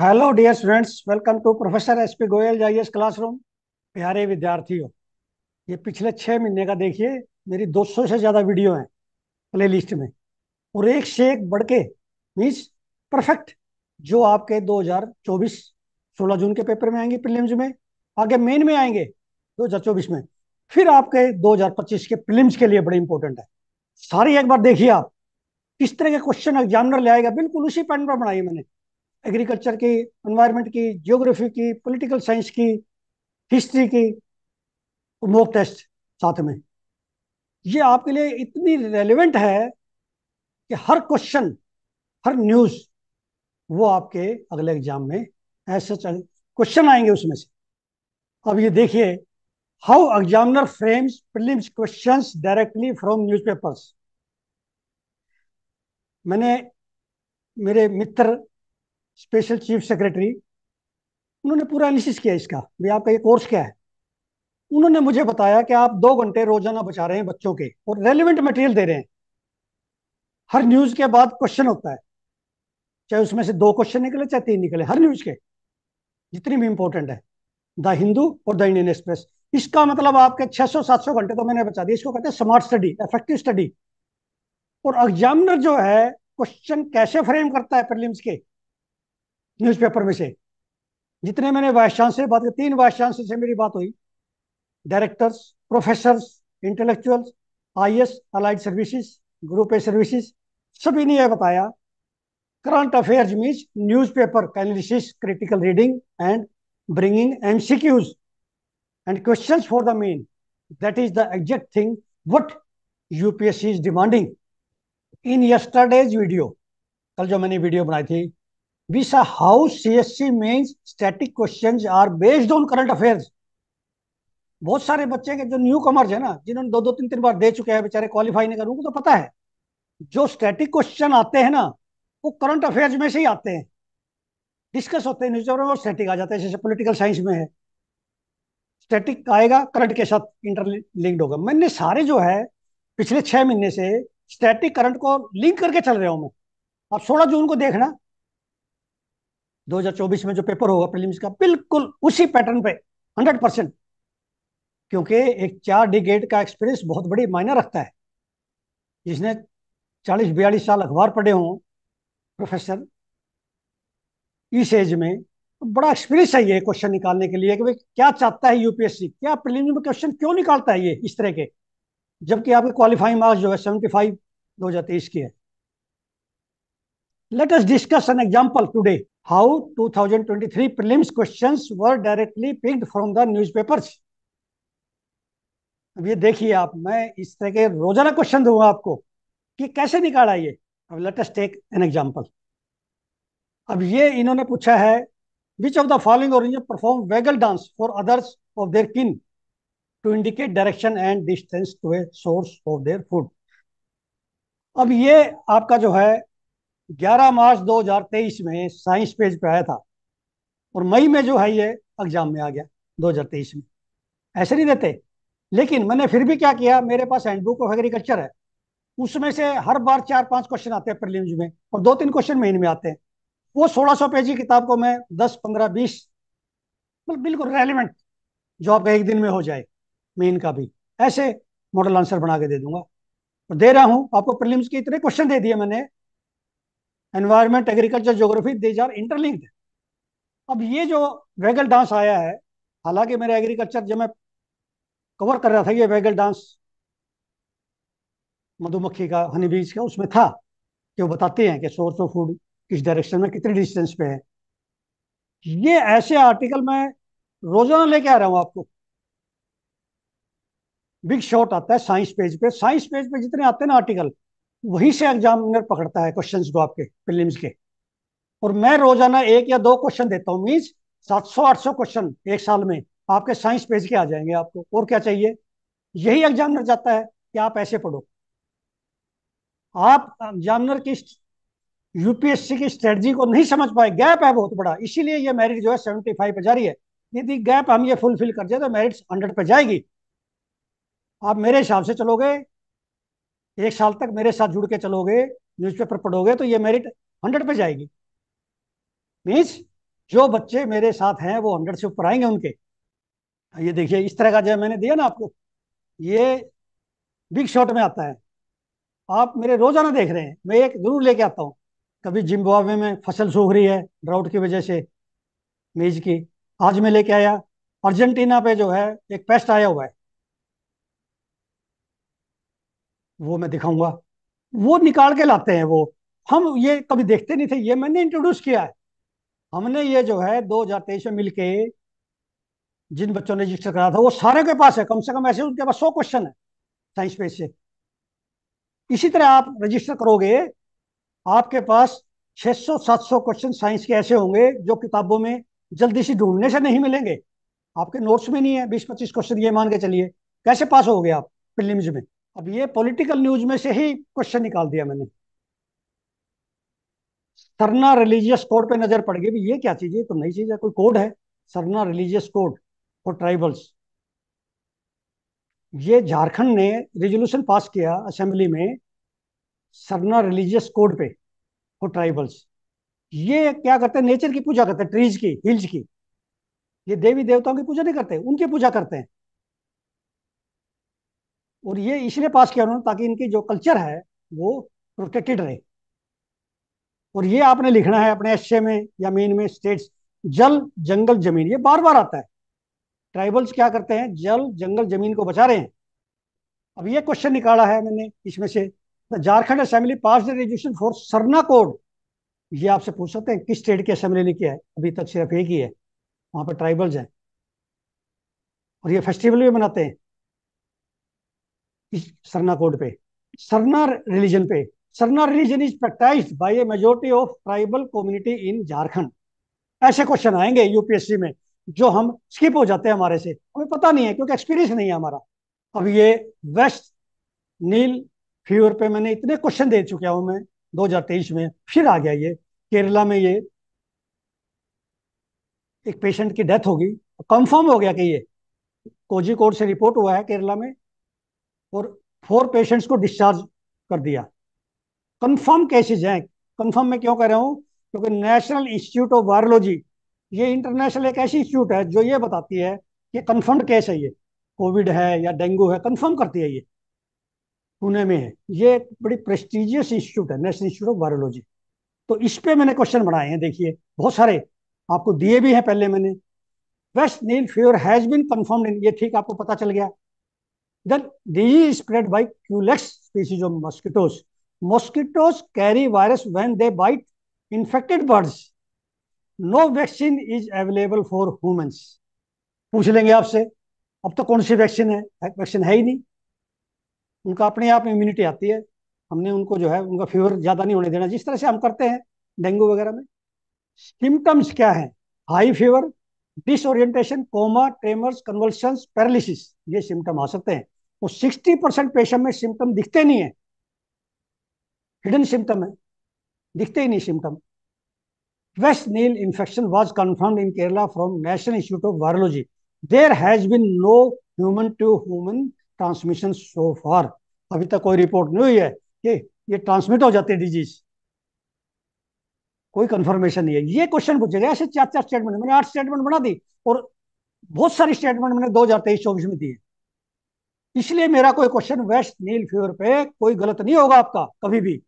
Hello dear students welcome to professor S P Goyal जाइए classroom प्यारे विद्यार्थियों ये पिछले छः महीने का देखिए मेरी 200 से ज़्यादा वीडियो हैं प्लेलिस्ट में और एक से एक बढ़ के मीन्स परफेक्ट जो आपके 2024 16 जून के पेपर में आएंगे प्रिलिम्स में आगे मेन में आएंगे 2024 में फिर आपके दो के प्रिलिम्स के लिए बड़े इंपॉर्टेंट है सारी एक बार देखिए आप किस तरह के क्वेश्चन एग्जामिनर ले आएगा बिल्कुल उसी पैन पर बनाइए मैंने एग्रीकल्चर की एनवायरनमेंट की जियोग्राफी की पॉलिटिकल साइंस की हिस्ट्री की मॉक टेस्ट साथ में ये आपके लिए इतनी रेलिवेंट है कि हर क्वेश्चन हर न्यूज़ वो आपके अगले एग्जाम में ऐसे क्वेश्चन आएंगे उसमें से अब ये देखिए how examiner frames prelims questions directly from newspapers मैंने मेरे मित्र स्पेशल चीफ सेक्रेटरी उन्होंने पूरा एनालिसिस किया इसका भाई आपका ये कोर्स क्या है उन्होंने मुझे बताया कि आप दो घंटे रोजाना बचा रहे हैं बच्चों के और रेलिवेंट मटेरियल दे रहे हैं हर न्यूज के बाद क्वेश्चन होता है चाहे उसमें से दो क्वेश्चन निकले चाहे तीन निकले हर न्यूज के जितनी भी इंपॉर्टेंट है द हिंदू और द इंडियन एक्सप्रेस इसका मतलब आपके 600-700 घंटे तो मैंने बचा दिए इसको कहते हैं स्मार्ट स्टडी इफेक्टिव स्टडी और एग्जामिनर जो है क्वेश्चन कैसे फ्रेम करता है प्रीलिम्स के न्यूज़पेपर में से जितने मैंने वाइस चांसलर बात की तीन वाइस चांसलर से मेरी बात हुई directors professor intellectuals I S allied services group A services सभी ने यह बताया current affairs means newspaper analysis critical reading and bringing MCQs and questions for the main that is the exact thing what UPSC is demanding in yesterday's video कल जो मैंने video बनाई थी which are how CSC means static questions are based on current affairs बहुत सारे बच्चे के जो न्यू कमर्स है ना जिन्होंने दो दो तीन तीन बार दे चुके हैं बेचारे क्वालिफाई नहीं कर उनको तो पता है जो स्टैटिक क्वेश्चन आते हैं ना वो करंट अफेयर्स में से ही आते हैं डिस्कस होते हैं न्यूज़पेपर में वो स्टैटिक आ जाते हैं जैसे पॉलिटिकल साइंस में है स्टैटिक आएगा करंट के साथ इंटरलिंक्ड होगा मैंने सारे जो है पिछले छह महीने से स्टैटिक करंट को लिंक करके चल रहा हूं मैं आप सोलह जून को देखना 2024 में जो पेपर होगा प्रीलिम्स का बिल्कुल उसी पैटर्न पे 100 परसेंट क्योंकि एक चार डिग्रेड का एक्सपीरियंस बहुत बड़ी मायने रखता है जिसने 40 बयालीस साल अखबार पढ़े हों प्रोफेसर इस एज में तो बड़ा एक्सपीरियंस है ये क्वेश्चन निकालने के लिए कि भाई क्या चाहता है यूपीएससी क्या प्रीलिम्स में क्वेश्चन क्यों निकालता है ये इस तरह के जबकि आपके क्वालिफाइंग मार्क्स जो है सेवेंटी फाइव दो हजार तेईस की है let us discuss an example today how 2023 prelims questions were directly picked from the newspapers अब ये देखिए आप मैं इस तरह के रोजाना क्वेश्चन दूंगा आपको कि कैसे निकाला ये अब लेटेस्ट टेक एन एग्जांपल अब ये इन्होंने पूछा है which of the following origin perform waggle dance for others of their kin to indicate direction and distance to a source of their food अब ये आपका जो है 11 मार्च 2023 में साइंस पेज पे आया था और मई में जो है ये एग्जाम में आ गया 2023 में ऐसे नहीं देते लेकिन मैंने फिर भी क्या किया मेरे पास हैंडबुक ऑफ एग्रीकल्चर है उसमें से हर बार चार पांच क्वेश्चन आते हैं प्रिलिम्स में और दो तीन क्वेश्चन मेन में आते हैं वो सोलह सौ पेज की किताब को मैं दस पंद्रह बीस मतलब बिल्कुल रेलिवेंट जो आपका एक दिन में हो जाए मेन का भी ऐसे मॉडल आंसर बना के दे दूंगा और दे रहा हूँ आपको प्रिलिम्स के इतने क्वेश्चन दे दिए मैंने environment agriculture geography these are interlinked अब ये जो वेगल डांस आया है हालांकि मेरे एग्रीकल्चर जब मैं कवर कर रहा था ये वेगल डांस मधुमक्खी का हनी बीज का उसमें था कि वो बताते हैं कि सोर्स ऑफ फूड किस डायरेक्शन में कितनी डिस्टेंस पे है ये ऐसे आर्टिकल मैं रोजाना लेके आ रहा हूँ आपको बिग शॉट आता है साइंस पेज पे साइंस पेज पे जितने आते हैं ना आर्टिकल वहीं से एग्जामिनर पकड़ता है क्वेश्चन को आपके फिल्म के और मैं रोजाना एक या दो क्वेश्चन देता हूँ मीन्स सात सौ आठ सौ क्वेश्चन एक साल में आपके साइंस पेज के आ जाएंगे आपको और क्या चाहिए यही एग्जामिनर जाता है कि आप ऐसे पढ़ो आप एग्जामिनर की यूपीएससी की स्ट्रेटजी को नहीं समझ पाए गैप है बहुत बड़ा इसीलिए ये मेरिट जो है सेवेंटी फाइव पे जा रही है यदि गैप हम ये फुलफिल कर जाए तो मेरिट हंड्रेड पे जाएगी आप मेरे हिसाब से चलोगे एक साल तक मेरे साथ जुड़ के चलोगे न्यूज़पेपर पढ़ोगे तो ये मेरिट हंड्रेड पे जाएगी मीन्स जो बच्चे मेरे साथ हैं वो हंड्रेड से ऊपर आएंगे उनके ये देखिए इस तरह का जो मैंने दिया ना आपको ये बिग शॉट में आता है आप मेरे रोजाना देख रहे हैं मैं एक जरूर लेके आता हूँ कभी जिम्बावे में फसल सूख रही है ड्राउट की वजह से मेज की आज मैं लेके आया अर्जेंटीना पे जो है एक पेस्ट आया हुआ है वो मैं दिखाऊंगा वो निकाल के लाते हैं वो हम ये कभी देखते नहीं थे ये मैंने इंट्रोड्यूस किया है हमने ये जो है दो हजार तेईस में मिलके जिन बच्चों ने रजिस्टर करा था वो सारे के पास है कम से कम ऐसे उनके पास सौ क्वेश्चन है साइंस पेज से इसी तरह आप रजिस्टर करोगे आपके पास 600-700 क्वेश्चन साइंस के ऐसे होंगे जो किताबों में जल्दी से ढूंढने से नहीं मिलेंगे आपके नोट्स में नहीं है बीस पच्चीस क्वेश्चन ये मान के चलिए कैसे पास हो गए आप प्रिलिम्स में अब ये पॉलिटिकल न्यूज में से ही क्वेश्चन निकाल दिया मैंने सरना रिलीजियस कोड पे नजर पड़ गई ये क्या चीज है तो नई चीज है कोई कोड है Sarna religious code for tribals ये झारखंड ने रेजोल्यूशन पास किया असेंबली में सरना रिलीजियस कोड पे फॉर ट्राइबल्स ये क्या करते हैं नेचर की पूजा करते हैं ट्रीज की हिल्स की ये देवी देवताओं की पूजा नहीं करते उनकी पूजा करते हैं और ये इसलिए पास किया उन्होंने ताकि इनकी जो कल्चर है वो प्रोटेक्टेड रहे और ये आपने लिखना है अपने एस में या मेन में स्टेट्स जल जंगल जमीन ये बार बार आता है ट्राइबल्स क्या करते हैं जल जंगल जमीन को बचा रहे हैं अब ये क्वेश्चन निकाला है मैंने इसमें से Jharkhand assembly pass the resolution for Sarna code ये आपसे पूछ सकते हैं किस स्टेट की असेंबली ने किया है अभी तक सिर्फ एक ही है वहां पर ट्राइबल्स हैं और ये फेस्टिवल भी मनाते हैं इस सरना कोड पे सरना रिलीजन पे Sarna religion is practise by a majority of tribal community in Jharkhand ऐसे क्वेश्चन आएंगे यूपीएससी में जो हम स्किप हो जाते हैं हमारे से हमें पता नहीं है क्योंकि एक्सपीरियंस नहीं है हमारा अब ये वेस्ट नील फीवर पे मैंने इतने क्वेश्चन दे चुका हूं मैं 2023 में फिर आ गया ये केरला में ये एक पेशेंट की डेथ होगी कंफर्म हो गया कि ये कोर्ट से रिपोर्ट हुआ है केरला में और फोर पेशेंट्स को डिस्चार्ज कर दिया कंफर्म केसेस हैं कंफर्म मैं क्यों कह रहा हूँ क्योंकि नेशनल इंस्टीट्यूट ऑफ वायरोलॉजी ये इंटरनेशनल एक ऐसी इंस्टीट्यूट है जो ये बताती है कि कन्फर्म केस है ये कोविड है या डेंगू है कन्फर्म करती है ये पुणे में है ये एक बड़ी प्रेस्टिजियस इंस्टीट्यूट है नेशनल इंस्टीट्यूट ऑफ वायरोलॉजी तो इस पे मैंने क्वेश्चन बनाए हैं देखिए बहुत सारे आपको दिए भी हैं पहले मैंने West Nile fever has been confirmed in ये ठीक आपको पता चल गया Then disease spread by Culex species of mosquitoes. Mosquitoes carry virus when they bite infected birds. No vaccine is available for humans. पूछ लेंगे आपसे अब तो कौन सी वैक्सीन है वैक्सीन है ही नहीं उनका अपने आप इम्यूनिटी आती है हमने उनको जो है उनका फीवर ज़्यादा नहीं होने देना जिस तरह से हम करते हैं डेंगू वगैरह में सिम्टम्स क्या है high fever disorientation coma tremors convulsions paralysis ये सिम्टम आ सकते हैं तो 60 परसेंट पेशेंट में सिम्टम दिखते नहीं है हिडन सिम्टम है दिखते ही नहीं symptom West Nile infection was confirmed in Kerala from national institute of virology there has been no human to human transmission so far अभी तक कोई रिपोर्ट नहीं हुई है कि ये ट्रांसमिट हो जाती है डिजीज कोई कंफर्मेशन नहीं है ये क्वेश्चन पूछे गए ऐसे चार चार स्टेटमेंट मैंने आठ स्टेटमेंट बना दी और बहुत सारी स्टेटमेंट मैंने दो हजार तेईस चौबीस में दिए इसलिए मेरा कोई क्वेश्चन वेस्ट नील फ्यूर पे कोई गलत नहीं होगा आपका कभी भी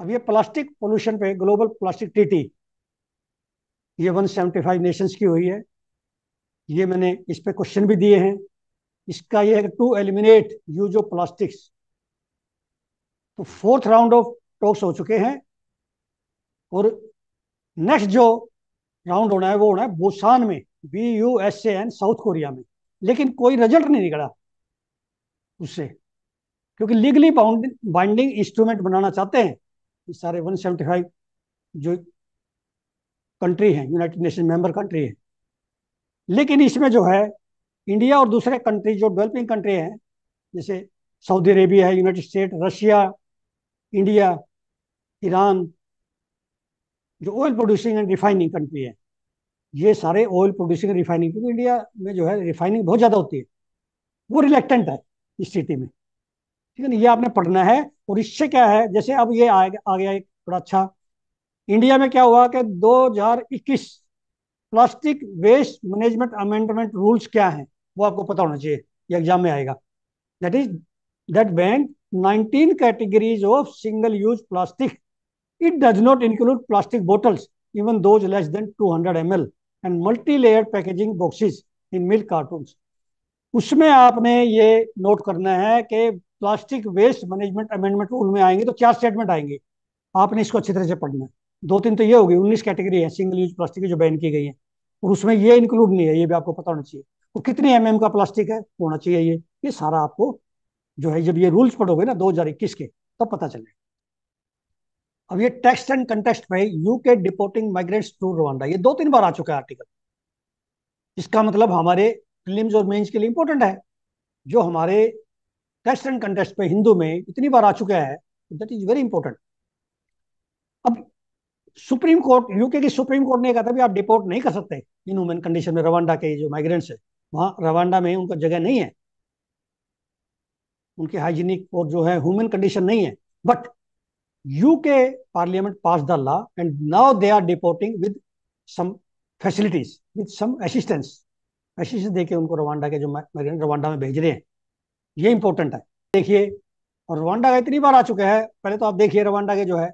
अब ये प्लास्टिक पोल्यूशन पे ग्लोबल प्लास्टिक टीटी ये 175 नेशंस की हुई है ये मैंने इस पे क्वेश्चन भी दिए हैं इसका ये to eliminate use of plastics तो फोर्थ राउंड ऑफ टॉक्स हो चुके हैं और नेक्स्ट जो राउंड होना है वो होना है बुसान में B U S A N South Korea में लेकिन कोई रिजल्ट नहीं निकला उससे क्योंकि लीगली बाइंडिंग इंस्ट्रूमेंट बनाना चाहते हैं सारे 175 जो कंट्री हैं यूनाइटेड नेशन मेंबर कंट्री है लेकिन इसमें जो है इंडिया और दूसरे कंट्री जो डेवलपिंग कंट्री हैं जैसे सऊदी अरेबिया है United State Russia India Iran जो oil producing and refining country है ये सारे ऑयल प्रोड्यूसिंग रिफाइनिंग क्योंकि इंडिया में जो है रिफाइनिंग बहुत ज़्यादा होती है वो रिलेक्टेंट है इस स्थिति में ठीक है ना ये आपने पढ़ना है और इससे क्या है जैसे अब ये आ, आ गया एक थोड़ा अच्छा इंडिया में क्या हुआ कि 2021 plastic waste management amendment rules क्या हैं वो आपको पता होना चाहिए ये एग्जाम में आएगा that is that bank 19 categories of single use plastic It does not include plastic bottles, even those less than 200 ml, and multi-layered packaging boxes in milk cartons. उसमें आपने ये नोट करना है कि plastic waste management amendment rule में आएंगे तो चार स्टेटमेंट आएंगे आपने इसको अच्छी तरह से पढ़ना है दो तीन तो ये होगी उन्नीस कैटेगरी है सिंगल यूज प्लास्टिक की जो बैन की गई है और उसमें ये इंक्लूड नहीं है ये भी आपको पता होना चाहिए और तो कितने एम mm का प्लास्टिक है होना चाहिए ये ये सारा आपको जो है जब ये रूल्स पढ़ोगे ना दो के तब तो पता चलेगा अब ये टेक्स्ट एंड कंटेक्स्ट में UK deporting migrants to Rwanda ये दो तीन बार आ चुका है आर्टिकल इसका मतलब हमारे फिल्म और मेन्स के लिए इंपॉर्टेंट है जो हमारे टेस्ट एंड कंटेस्ट पे हिंदू में इतनी बार आ चुका है दैट इज वेरी इंपॉर्टेंट अब सुप्रीम कोर्ट यूके की सुप्रीम कोर्ट ने कहा था भी आप डिपोर्ट नहीं कर सकते इन ह्यूमन कंडीशन में रवांडा के जो माइग्रेंट्स है वहां रवांडा में उनका जगह नहीं है उनके हाइजीनिक और जो है ह्यूमन कंडीशन नहीं है but UK Parliament passed the law, and now they are deporting with some facilities, with some assistance. Assistance देके उनको रवांडा के जो मैं रवांडा में भेज रहे हैं ये इंपॉर्टेंट है देखिए और रवांडा का इतनी बार आ चुका है पहले तो आप देखिए रवांडा के जो है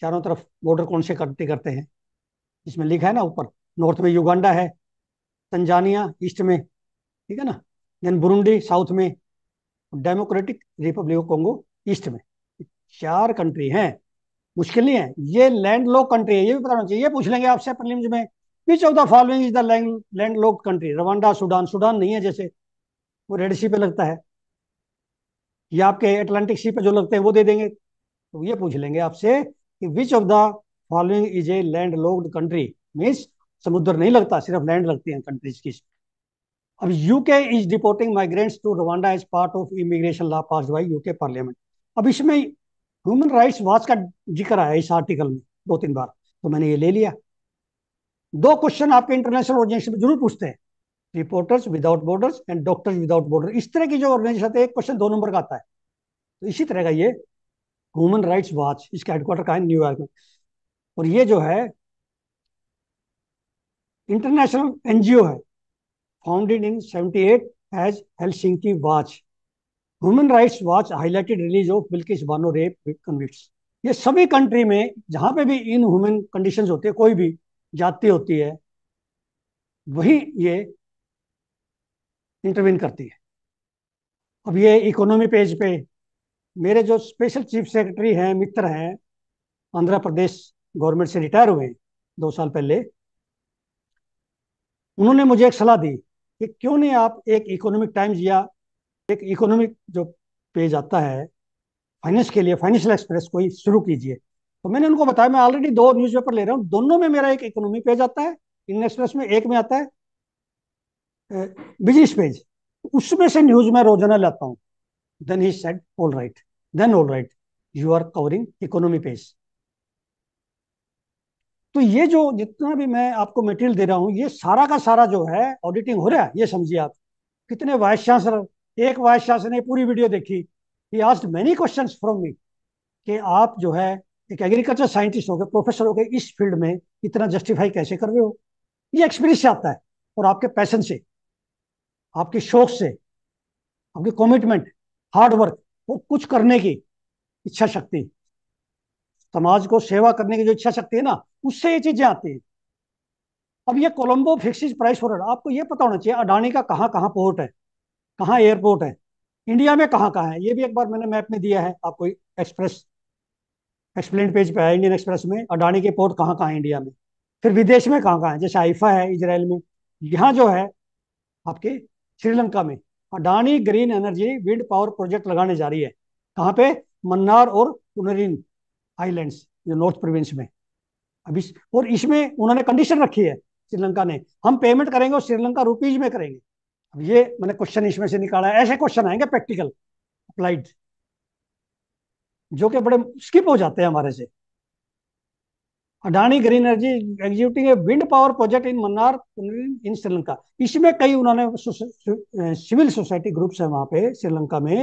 चारों तरफ बॉर्डर कौन से करते करते हैं इसमें लिखा है ना ऊपर नॉर्थ में युगांडा है तंजानिया ईस्ट में ठीक है ना देन बुरुंडी साउथ में Democratic Republic of Congo east में चार कंट्री हैं मुश्किल नहीं है ये लैंड लॉक कंट्री है ये भी पता होना चाहिए ये पूछ लेंगे आपसे प्रीलिम्स में which of the following is the land lock country Rwanda Sudan Sudan नहीं है जैसे वो रेड सी पे लगता है या आपके अटलांटिक सी पे जो लगते हैं वो दे देंगे तो ये पूछ लेंगे आपसे कि which of the following is a land locked country means समुद्र नहीं लगता सिर्फ लैंड लगती है कंट्रीज की अब UK is deporting migrants to Rwanda as part of immigration law pass by UK parliament अब इसमें ह्यूमन राइट्स वॉच का जिक्र आया इस आर्टिकल में दो तीन बार तो मैंने ये ले लिया दो क्वेश्चन आपके इंटरनेशनल ऑर्गेनाइजेशन में जरूर पूछते हैं reporters without borders and doctors without border इस तरह की जो ऑर्गेनाइजेशन है एक क्वेश्चन दो नंबर का आता है तो इसी तरह का ये ह्यूमन राइट्स वॉच इसका हेडक्वार्टर कहा है न्यूयॉर्क में और ये जो है इंटरनेशनल एनजीओ है founded in eight as Helsinki watch human rights watch highlighted release of Bilkis Bano rape convicts ये सभी कंट्री में जहां पे भी इन ह्यूमन कंडीशंस होते हैं कोई भी जाति होती है वही ये इंटरवीन करती है अब ये इकोनॉमी पेज पे मेरे जो स्पेशल चीफ सेक्रेटरी हैं मित्र हैं आंध्र प्रदेश गवर्नमेंट से रिटायर हुए दो साल पहले उन्होंने मुझे एक सलाह दी कि क्यों नहीं आप एक इकोनॉमिक टाइम्स या एक इकोनॉमिक जो पेज आता है फाइनेंस के लिए फाइनेंशियल एक्सप्रेस कोई शुरू कीजिए तो मैंने उनको बताया मैं ऑलरेडी दो न्यूज़पेपर ले रहा हूँ दोनों में मेरा एक इकोनॉमी पेज आता है इंडियन एक्सप्रेस में एक में आता है बिजनेस पेज उसमें से न्यूज में रोजाना लाता हूँ then he said all right then all right you are covering economy page तो ये जो जितना भी मैं आपको मटेरियल दे रहा हूँ ये सारा का सारा जो है ऑडिटिंग हो रहा है ये समझिए आप कितने वाइस चांसलर एक चांसलर ने पूरी वीडियो देखी he asked many question from me कि आप जो है एक एग्रीकल्चर साइंटिस्ट हो गए प्रोफेसर हो गए इस फील्ड में इतना जस्टिफाई कैसे कर रहे हो ये एक्सपीरियंस से आता है और आपके पैसन से आपके शौक से आपके कमिटमेंट हार्डवर्क और कुछ करने की इच्छा शक्ति समाज को सेवा करने की जो इच्छा शक्ति है ना उससे ये चीजें आती हैं अब ये कोलंबो फिक्सिस प्राइस फॉर आपको ये पता होना चाहिए अडानी का कहाँ कहाँ पोर्ट है कहाँ एयरपोर्ट है इंडिया में कहाँ कहाँ है ये भी एक बार मैंने मैप में दिया है आपको एक्सप्रेस एक्सप्लेन पेज पे है इंडियन एक्सप्रेस में अडानी के पोर्ट कहाँ कहाँ है इंडिया में फिर विदेश में कहाँ कहाँ है जैसे आइफा है इसराइल में यहाँ जो है आपके श्रीलंका में Adani green energy wind power project लगाने जा रही है कहाँ पे मन्नार और पुनरिन आइलैंड्स जो नॉर्थ प्रोविंस में अभी और इसमें उन्होंने कंडीशन रखी है श्रीलंका ने हम पेमेंट करेंगे और श्रीलंका रुपीज में करेंगे अब ये मैंने क्वेश्चन इसमें से निकाला है ऐसे क्वेश्चन आएंगे प्रैक्टिकल अप्लाइड जो कि बड़े स्किप हो जाते हैं हमारे से Adani green energy executing a wind power project in Mannar in Sri Lanka इसमें कई उन्होंने सिविल सोसाइटी ग्रुप्स है वहां पे श्रीलंका में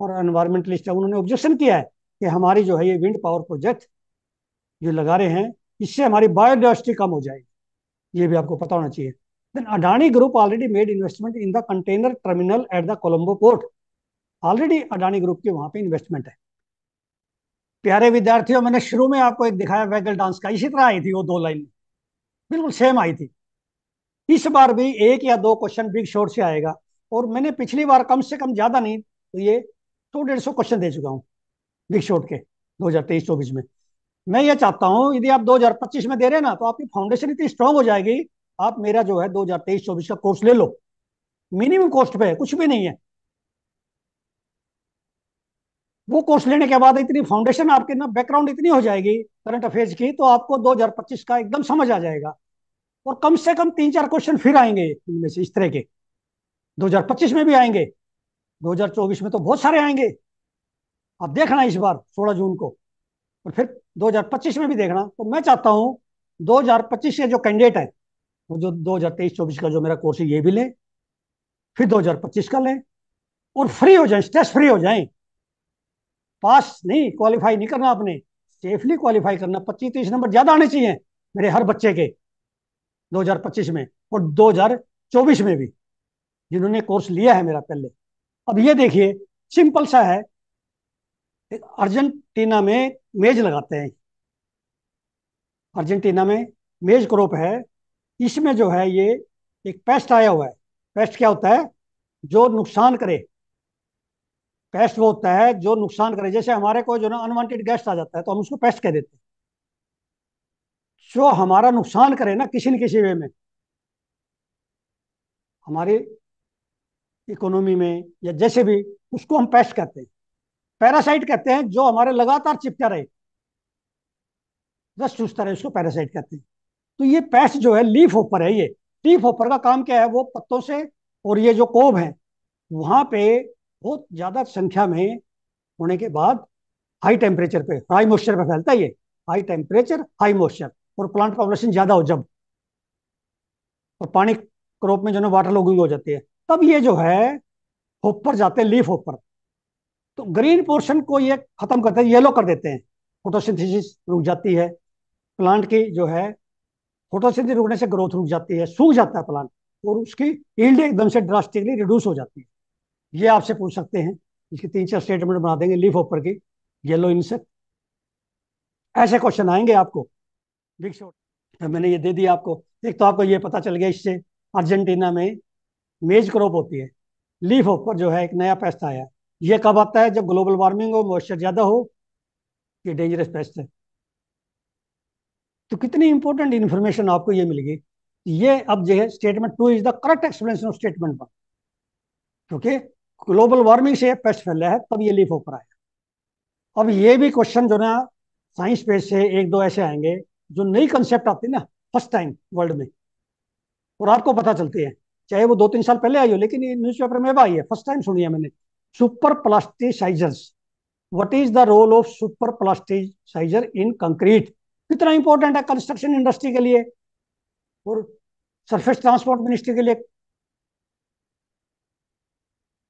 और एनवायरमेंटलिस्ट है उन्होंने ऑब्जेक्शन किया है कि हमारी जो है ये विंड पावर प्रोजेक्ट जो लगा रहे हैं इससे हमारी बायोडाइवर्सिटी कम हो जाएगी ये भी आपको पता होना चाहिए Then Adani Group already made investment in the container terminal at the Colombo port. Already Adani group की वहां पे इन्वेस्टमेंट है प्यारे विद्यार्थियों मैंने शुरू में आपको एक दिखाया वैगल डांस का इसी तरह आई थी वो दो लाइन बिल्कुल सेम आई थी इस बार भी एक या दो क्वेश्चन बिग शोर से आएगा और मैंने पिछली बार कम से कम ज्यादा नहीं तो ये सौ डेढ़ सौ क्वेश्चन दे चुका हूँ बिग शोट के दो हजार तेईस में मैं ये चाहता हूँ यदि आप दो में दे रहे हैं ना तो आपकी फाउंडेशन इतनी स्ट्रांग हो जाएगी आप मेरा जो है दो हजार तेईस चौबीस का कोर्स ले लो मिनिमम कॉस्ट पे है कुछ भी नहीं है वो कोर्स लेने के बाद इतनी फाउंडेशन आपके ना बैकग्राउंड इतनी हो जाएगी करंट अफेयर्स की तो आपको 2025 का एकदम समझ आ जाएगा और कम से कम तीन चार क्वेश्चन फिर आएंगे इनमें से इस तरह के 2025 में भी आएंगे 2024 में तो बहुत सारे आएंगे आप देखना इस बार 16 जून को और फिर 2025 में भी देखना तो मैं चाहता हजार 2025 के जो कैंडिडेट है वो जो दो हजार तेईस चौबीस का जो मेरा कोर्स है ये भी लें फिर दो हजार पच्चीस का लें और फ्री हो जाए स्ट्रेस फ्री हो जाए पास नहीं क्वालिफाई नहीं करना आपने सेफली क्वालिफाई करना पच्चीस तीस नंबर ज्यादा आने चाहिए मेरे हर बच्चे के 2025 में और 2024 में भी जिन्होंने कोर्स लिया है मेरा पहले अब ये देखिए सिंपल सा है अर्जेंटीना में मेज लगाते हैं अर्जेंटीना में मेज क्रॉप है इसमें जो है ये एक पेस्ट आया हुआ है पेस्ट क्या होता है जो नुकसान करे पेस्ट वो होता है जो नुकसान करे जैसे हमारे को जो ना अनवांटेड गेस्ट आ जाता है तो हम उसको पेस्ट कह देते हैं जो हमारा नुकसान करे ना किसी न किसी वे में हमारी इकोनॉमी में या जैसे भी उसको हम पेस्ट कहते हैं पैरासाइट कहते हैं जो हमारे लगातार चिपका रहे जस्ट उस रहे उसको पैरासाइट कहते हैं तो ये पेस्ट जो है लीफ होपर है ये लीफ होपर का काम क्या है वो पत्तों से और ये जो कोब है वहां पे बहुत ज्यादा संख्या में होने के बाद हाई टेम्परेचर पे हाई मॉइस्चर पे फैलता है ये हाई टेम्परेचर हाई मॉइस्चर और प्लांट पॉपुलेशन ज्यादा हो जब और पानी क्रॉप में जो है वाटर लॉगिंग हो जाती है तब ये जो है होपर जाते हैं लीफ होपर तो ग्रीन पोर्शन को ये खत्म करते हैं येलो कर देते हैं फोटोसिंथेसिस रुक जाती है प्लांट की जो है फोटोसिंथेसिस रुकने से ग्रोथ रुक जाती है सूख जाता है प्लांट और उसकी ईल्ड एकदम से ड्रास्टिकली रिड्यूस हो जाती है ये आपसे पूछ सकते हैं इसके तीन चार स्टेटमेंट बना देंगे लीफ ऊपर की येलो इंसेक्ट ऐसे क्वेश्चन आएंगे आपको बिग शॉट तो मैंने ये दे दिया आपको एक तो आपको ये पता चल गया इससे अर्जेंटीना में मेज क्रॉप होती है लीफ ऊपर जो है एक नया पेस्ट आया है ये कब आता है जब ग्लोबल वार्मिंग हो मॉइस्चर ज़्यादा हो ये डेंजरस पेस्ट है तो कितनी इंपॉर्टेंट इन्फॉर्मेशन आपको ये मिल गई ये अब जो है statement two is the correct explanation of statement one क्योंकि ग्लोबल वार्मिंग से पेस्ट फैला है तब ये लीफ ऊपर आया अब ये भी क्वेश्चन जो ना साइंस पेज से एक दो ऐसे आएंगे जो नई कंसेप्ट आती ना फर्स्ट टाइम वर्ल्ड में और आपको पता चलती है चाहे वो दो तीन साल पहले आई हो लेकिन ये न्यूज़पेपर में आई है फर्स्ट टाइम सुनी है मैंने super plasticisers what is the role of super plasticiser in concrete कितना इंपॉर्टेंट है कंस्ट्रक्शन इंडस्ट्री के लिए और सरफेस ट्रांसपोर्ट मिनिस्ट्री के लिए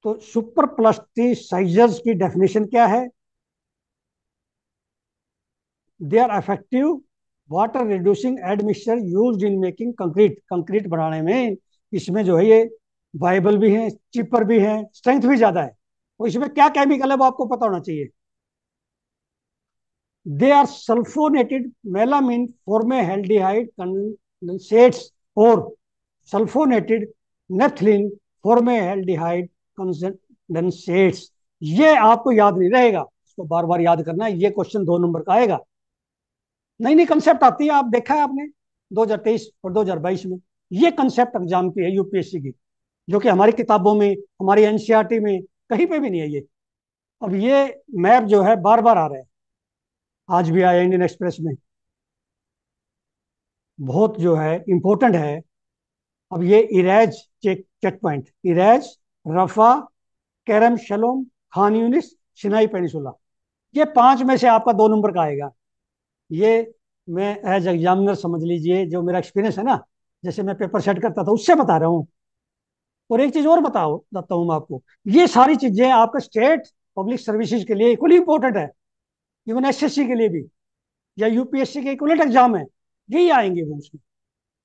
तो सुपर प्लस्टी साइजेस की डेफिनेशन क्या है they are effective water reducing admixture used in making concrete concrete बनाने में इसमें जो है ये वाइबल भी है चिपर भी है स्ट्रेंथ भी ज्यादा है और इसमें क्या केमिकल है वो आपको पता होना चाहिए they are sulfonated melamine formaldehyde condensates or sulfonated nephthalene formaldehyde condensates ये आपको याद नहीं रहेगा इसको बार बार याद करना है ये क्वेश्चन दो नंबर का आएगा नई नई कंसेप्ट आती है आप देखा है आपने 2023 और 2022 में ये कंसेप्ट एग्जाम की है यूपीएससी की जो कि हमारी किताबों में हमारी एनसीईआरटी e में कहीं पे भी नहीं है ये अब ये मैप जो है बार बार आ रहा है आज भी आया इंडियन एक्सप्रेस में बहुत जो है इम्पोर्टेंट है अब ये Erez check check point Erez Rafah Kerem Shalom Khan Younis Sinai peninsula ये पांच में से आपका दो नंबर का आएगा ये मैं एज एग्जामिनर समझ लीजिए जो मेरा एक्सपीरियंस है ना जैसे मैं पेपर सेट करता था उससे बता रहा हूँ और एक चीज और बताओ बताता हूँ मैं आपको ये सारी चीजें आपका स्टेट पब्लिक सर्विसेज के लिए इक्वली इंपॉर्टेंट है इवन एसएससी के लिए भी या यूपीएससी के इक्वलेंट एग्जाम है यही आएंगे वो उसमें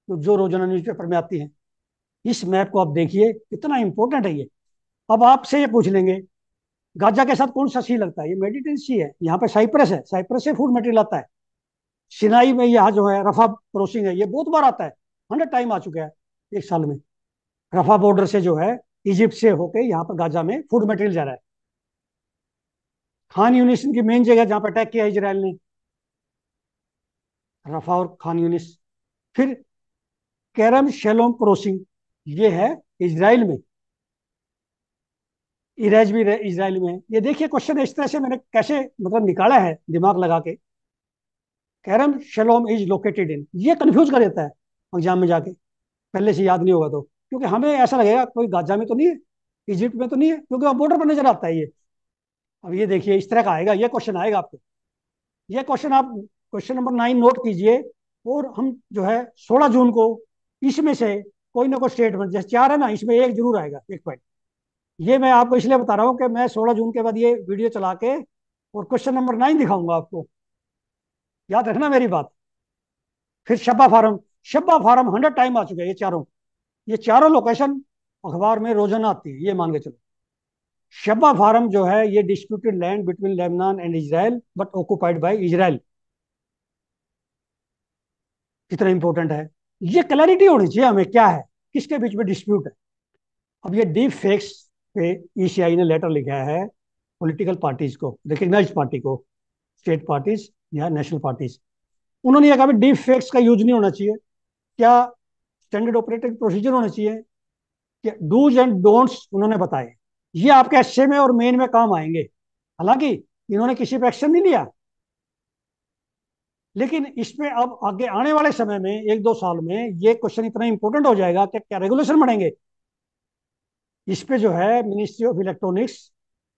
तो जो रोजाना न्यूज़पेपर में आती हैं इस मैप को आप देखिए कितना इंपॉर्टेंट है ये अब आपसे ये पूछ लेंगे गाजा के साथ कौन सा सी लगता है ये मेडिटेन सी है यहाँ पे साइप्रस है साइप्रस से फूड मटेरियल आता है सिनाई में यहाँ जो है रफा क्रॉसिंग है ये बहुत बार आता है हंड्रेड टाइम आ चुका है एक साल में रफा बॉर्डर से जो है इजिप्ट से होके यहाँ पर गाजा में फूड मटेरियल जा रहा है खान यूनिस की मेन जगह जहां पर अटैक किया इसराइल ने रफा और खान यूनिस फिर कैरम शेलोम क्रोसिंग ये है इसराइल में इराज भी इसराइल में ये देखिए क्वेश्चन इस तरह से मैंने कैसे मतलब निकाला है दिमाग लगा के Kerem Shalom is located in ये कंफ्यूज कर देता है एग्जाम में जाके पहले से याद नहीं होगा तो क्योंकि हमें ऐसा लगेगा कोई गाजा में तो नहीं है इजिप्ट में तो नहीं है क्योंकि बॉर्डर पर नजर आता है ये अब ये देखिए इस तरह का आएगा ये क्वेश्चन आएगा आपको ये क्वेश्चन आप क्वेश्चन नंबर नाइन नोट कीजिए और हम जो है सोलह जून को इसमें से कोई ना कोई स्टेटमेंट जैसे चार है ना इसमें एक जरूर आएगा एक पॉइंट ये मैं आपको इसलिए बता रहा हूँ कि मैं सोलह जून के बाद ये वीडियो चला के और क्वेश्चन नंबर नाइन दिखाऊंगा आपको याद रखना मेरी बात फिर Shebaa farm Shebaa farm hundred time आ चुका हैं ये चारों ये चारों लोकेशन अखबार में रोजाना आती है ये मान के चलो शबा फार्म जो है ये disputed land between Lebanon and Israel but occupied by Israel कितना इंपॉर्टेंट है ये क्लैरिटी होनी चाहिए हमें क्या है किसके बीच में डिस्प्यूट है अब ये डीप फेक्स पे ईसीआई e ने लेटर लिखा है पॉलिटिकल पार्टीज को रिकग्नाइज पार्टी को स्टेट पार्टीज या नेशनल पार्टीज उन्होंने यह कहा डीप फेक्स का यूज नहीं होना चाहिए क्या स्टैंडर्ड ऑपरेटिंग प्रोसीजर होना चाहिए क्या डूज एंड डोंट्स उन्होंने बताए ये आपके अच्छे में और मेन में काम आएंगे हालांकि इन्होंने किसी पर एक्शन नहीं लिया लेकिन इसमें अब आगे आने वाले समय में एक दो साल में ये क्वेश्चन इतना इंपॉर्टेंट हो जाएगा कि क्या रेगुलेशन बनेंगे इस पे जो है ministry of electronics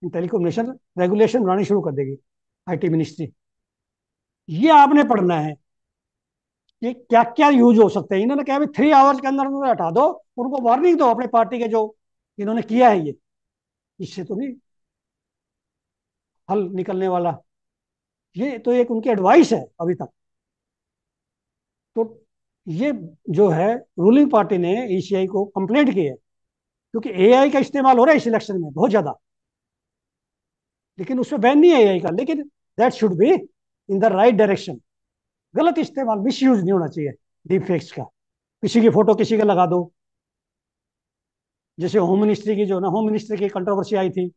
in telecommunication regulation बनानी शुरू कर देगी आईटी मिनिस्ट्री ये आपने पढ़ना है कि क्या क्या यूज हो सकते हैं इन्होंने कहा थ्री आवर्स के अंदर हटा दो उनको वार्निंग दो अपने पार्टी के जो इन्होंने किया है ये इससे तो नहीं हल निकलने वाला ये तो एक उनकी एडवाइस है अभी तक तो ये जो है रूलिंग पार्टी ने ईसीआई को कंप्लेंट की है क्योंकि एआई का इस्तेमाल हो रहा है इस इलेक्शन में बहुत ज्यादा लेकिन उसमें बैन नहीं है एआई का लेकिन that should be in the right direction गलत इस्तेमाल मिस यूज नहीं होना चाहिए डीप फेक्स का किसी की फोटो किसी का लगा दो जैसे होम मिनिस्ट्री की जो ना होम मिनिस्ट्री की कंट्रोवर्सी आई थी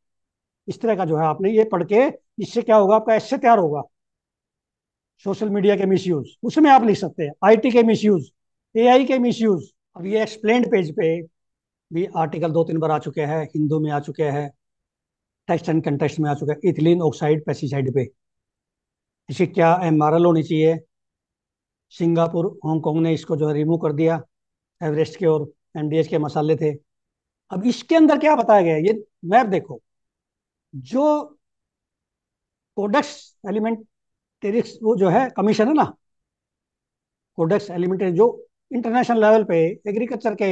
इस तरह का जो है आपने ये पढ़ के इससे क्या होगा आपका ऐसे तैयार होगा सोशल मीडिया के मिस उसमें आप लिख सकते हैं आईटी के मिस यूज के मिस अब ये एक्सप्लेन पेज पे भी आर्टिकल दो तीन बार आ चुके हैं हिंदू में आ चुके हैं टेक्स्ट एंड कंटेक्स्ट में आ चुका है इथिलीन ऑक्साइड पेस्टिसाइड पे इसे क्या एम होनी चाहिए सिंगापुर हांगकॉन्ग ने इसको जो है रिमूव कर दिया एवरेस्ट के और एम के मसाले थे अब इसके अंदर क्या बताया गया ये मैप देखो जो कोडक्स एलिमेंट टेरिक्स वो जो है कमीशन है ना कोडक्स एलिमेंट जो इंटरनेशनल लेवल पे एग्रीकल्चर के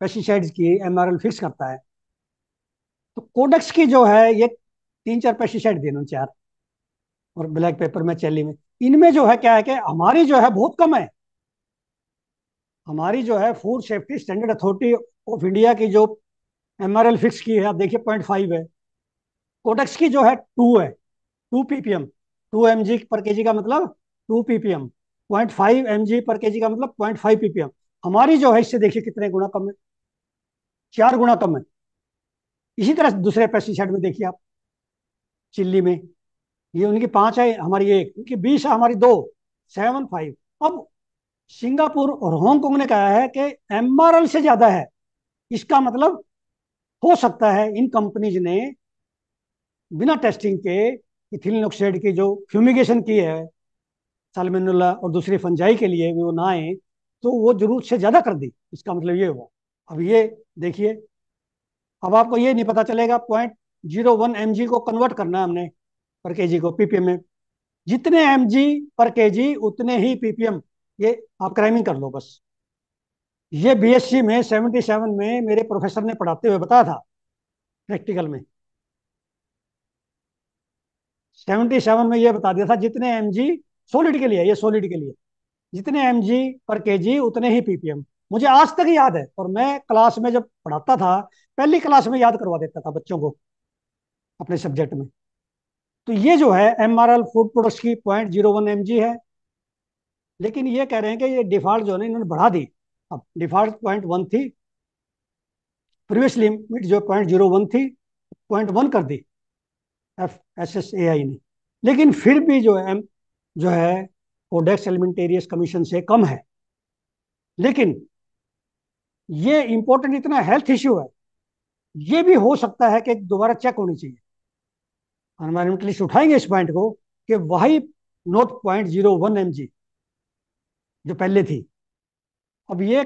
पेस्टिसाइड्स की एमआरएल फिक्स करता है तो कोडक्स की जो है ये तीन चार पेस्टिसाइड देना चार और ब्लैक पेपर में चैली में इनमें जो है क्या है कि हमारी जो है बहुत कम है हमारी जो है food safety standard authority of India की जो एम फिक्स की है आप देखिए पॉइंट फाइव है कोडक्स की जो है टू है two PPM two M G per K का मतलब two PPM point five M G per K का मतलब पॉइंट फाइव पीपीएम हमारी जो है इससे देखिए कितने गुना कम है चार गुना कम है इसी तरह दूसरे पेस्टिसाइड में देखिए आप चिल्ली में ये उनकी पांच है हमारी एक उनकी बीस है हमारी दो सेवन फाइव अब सिंगापुर और हांगकांग ने कहा है कि एमआरएल से ज्यादा है इसका मतलब हो सकता है इन कंपनीज ने बिना टेस्टिंग के इथिलीन ऑक्साइड की जो फ्यूमिगेशन की है सालमेनुल्ला और दूसरी फंजाई के लिए भी वो ना आए तो वो जरूरत से ज़्यादा कर दी इसका मतलब ये हुआ अब ये देखिए अब आपको ये नहीं पता चलेगा पॉइंट जीरो वन एम को कन्वर्ट करना है हमने पर के को पीपीएम में जितने एम पर के उतने ही पीपीएम ये आप क्राइमिंग कर लो बस ये बीएससी में सेवेंटी सेवन में मेरे प्रोफेसर ने पढ़ाते हुए बताया था प्रैक्टिकल में सेवेंटी सेवन में ये बता दिया था जितने एम जी सॉलिड के लिए ये सॉलिड के लिए जितने एम जी पर के जी उतने ही पीपीएम मुझे आज तक याद है और मैं क्लास में जब पढ़ाता था पहली क्लास में याद करवा देता था बच्चों को अपने सब्जेक्ट में तो ये जो है M R L food products की point zero one M G है लेकिन ये कह रहे हैं कि ये डिफॉल्ट जो है इन्होंने बढ़ा दी अब डिफॉल्ट पॉइंट वन थी प्रीवियस लिमिट जो पॉइंट जीरो वन थी पॉइंट वन कर दी F S S A I ने लेकिन फिर भी जो है जो है कोडेक्स एलिमेंटेरियस कमीशन से कम है लेकिन ये इंपॉर्टेंट इतना हेल्थ इश्यू है ये भी हो सकता है कि दोबारा चेक होनी चाहिए एनवायरमेंटलिस्ट उठाएंगे इस पॉइंट को कि वही note point zero one M G जो पहले थी अब ये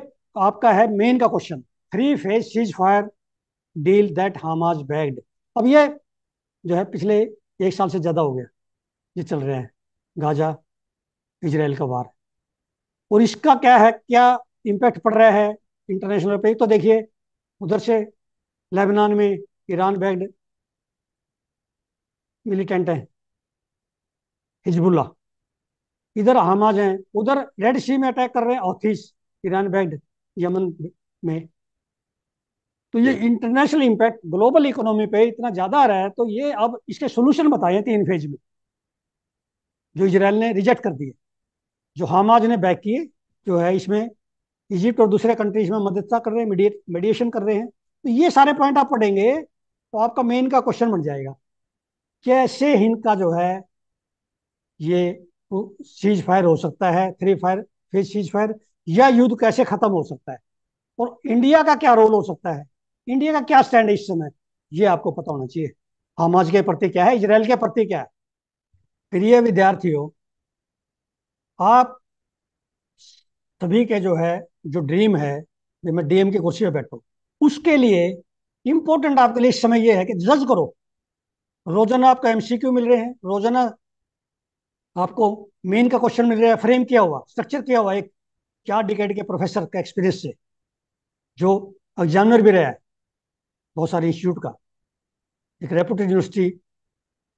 आपका है मेन का question three phase ceasefire deal that Hamas backed अब ये जो है पिछले एक साल से ज़्यादा हो गया ये चल रहे हैं गाजा इजराइल का वार और इसका क्या है क्या इम्पैक्ट पड़ रहा है इंटरनेशनल पे तो देखिए उधर से लेबनान में ईरान बैग्ड मिलिटेंट है हिजबुल्ला इधर हमाज हैं उधर रेड सी में अटैक कर रहे हैं ऑथिस ईरान बैंड यमन में तो ये इंटरनेशनल इंपैक्ट ग्लोबल इकोनॉमी पे इतना ज्यादा आ रहा है तो ये अब इसके सोल्यूशन बताए तीन फेज में जो इसराइल ने रिजेक्ट कर दिए जो हमाज ने बैक किए जो है इसमें इजिप्ट और दूसरे कंट्रीज में मददता कर रहे हैं मीडिएशन कर रहे हैं तो ये सारे पॉइंट आप पढ़ेंगे तो आपका मेन का क्वेश्चन बन जाएगा कैसे हिंद का जो है ये सीज फायर हो सकता है थ्री फायर फिर सीज फायर या युद्ध कैसे खत्म हो सकता है और इंडिया का क्या रोल हो सकता है इंडिया का क्या स्टैंड इस समय ये आपको पता होना चाहिए हमाज के प्रति क्या है इसराइल के प्रति क्या है प्रिय विद्यार्थियों आप सभी के जो है जो ड्रीम है मैं डीएम की कुर्सी पर बैठो उसके लिए इंपॉर्टेंट आपके लिए समय यह है कि जज करो रोजाना आपका एमसीक्यू मिल रहे हैं रोजाना आपको मेन का क्वेश्चन मिल रहा है फ्रेम किया हुआ स्ट्रक्चर किया हुआ एक चार डिकेड के प्रोफेसर का एक्सपीरियंस से जो एग्जामिनर भी रहा है बहुत सारे इंस्टीट्यूट का एक रेपुटेड यूनिवर्सिटी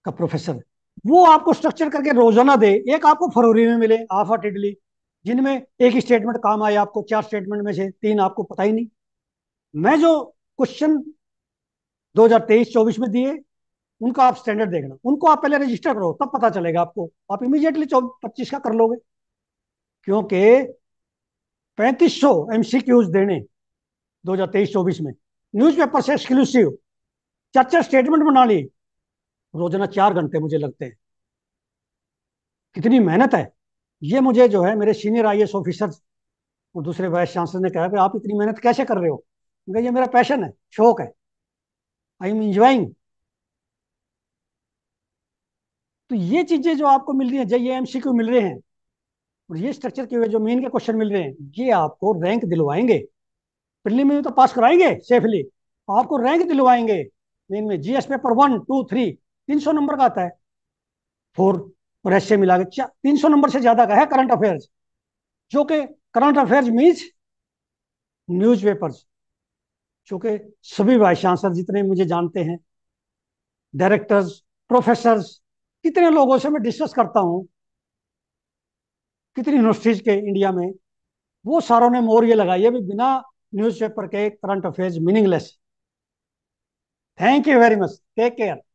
का प्रोफेसर वो आपको स्ट्रक्चर करके रोजाना दे एक आपको फरवरी में मिले हाफ हार्टेडली जिनमें एक स्टेटमेंट काम आए आपको चार स्टेटमेंट में से तीन आपको पता ही नहीं मैं जो क्वेश्चन 2023-24 में दिए उनका आप स्टैंडर्ड देखना उनको आप पहले रजिस्टर करो तब पता चलेगा आपको आप इमीडिएटली पच्चीस का कर लोगे क्योंकि पैंतीस सौ क्यूज देने दो हजार तेईस चौबीस में न्यूज पेपर से एक्सक्लूसिव चर्चा स्टेटमेंट बना ली रोजाना चार घंटे मुझे लगते हैं कितनी मेहनत है ये मुझे जो है मेरे सीनियर आई एस ऑफिसर और दूसरे वाइस चांसलर ने कहा आप इतनी मेहनत कैसे कर रहे हो ये मेरा पैशन है शौक है आई एम इंजॉइंग तो ये चीजें जो आपको मिल रही है जे एम सी क्यू मिल रहे हैं और ये स्ट्रक्चर के जो मेन के क्वेश्चन मिल रहे हैं ये आपको रैंक दिलवाएंगे प्रिलिम में तो पास कराएंगे सेफली आपको रैंक दिलवाएंगे मेन में GS paper one two three तीन सौ नंबर का आता है फोर और ऐसे मिला के तीन सौ नंबर से ज्यादा का है करंट अफेयर्स जो कि current affairs means newspapers जो कि सभी वाइस चांसलर जितने मुझे जानते हैं डायरेक्टर्स प्रोफेसर्स कितने लोगों से मैं डिस्कस करता हूँ कितनी यूनिवर्सिटीज के इंडिया में वो सारों ने मोर ये लगाई है बिना न्यूज़पेपर के current affairs meaningless thank you very much take care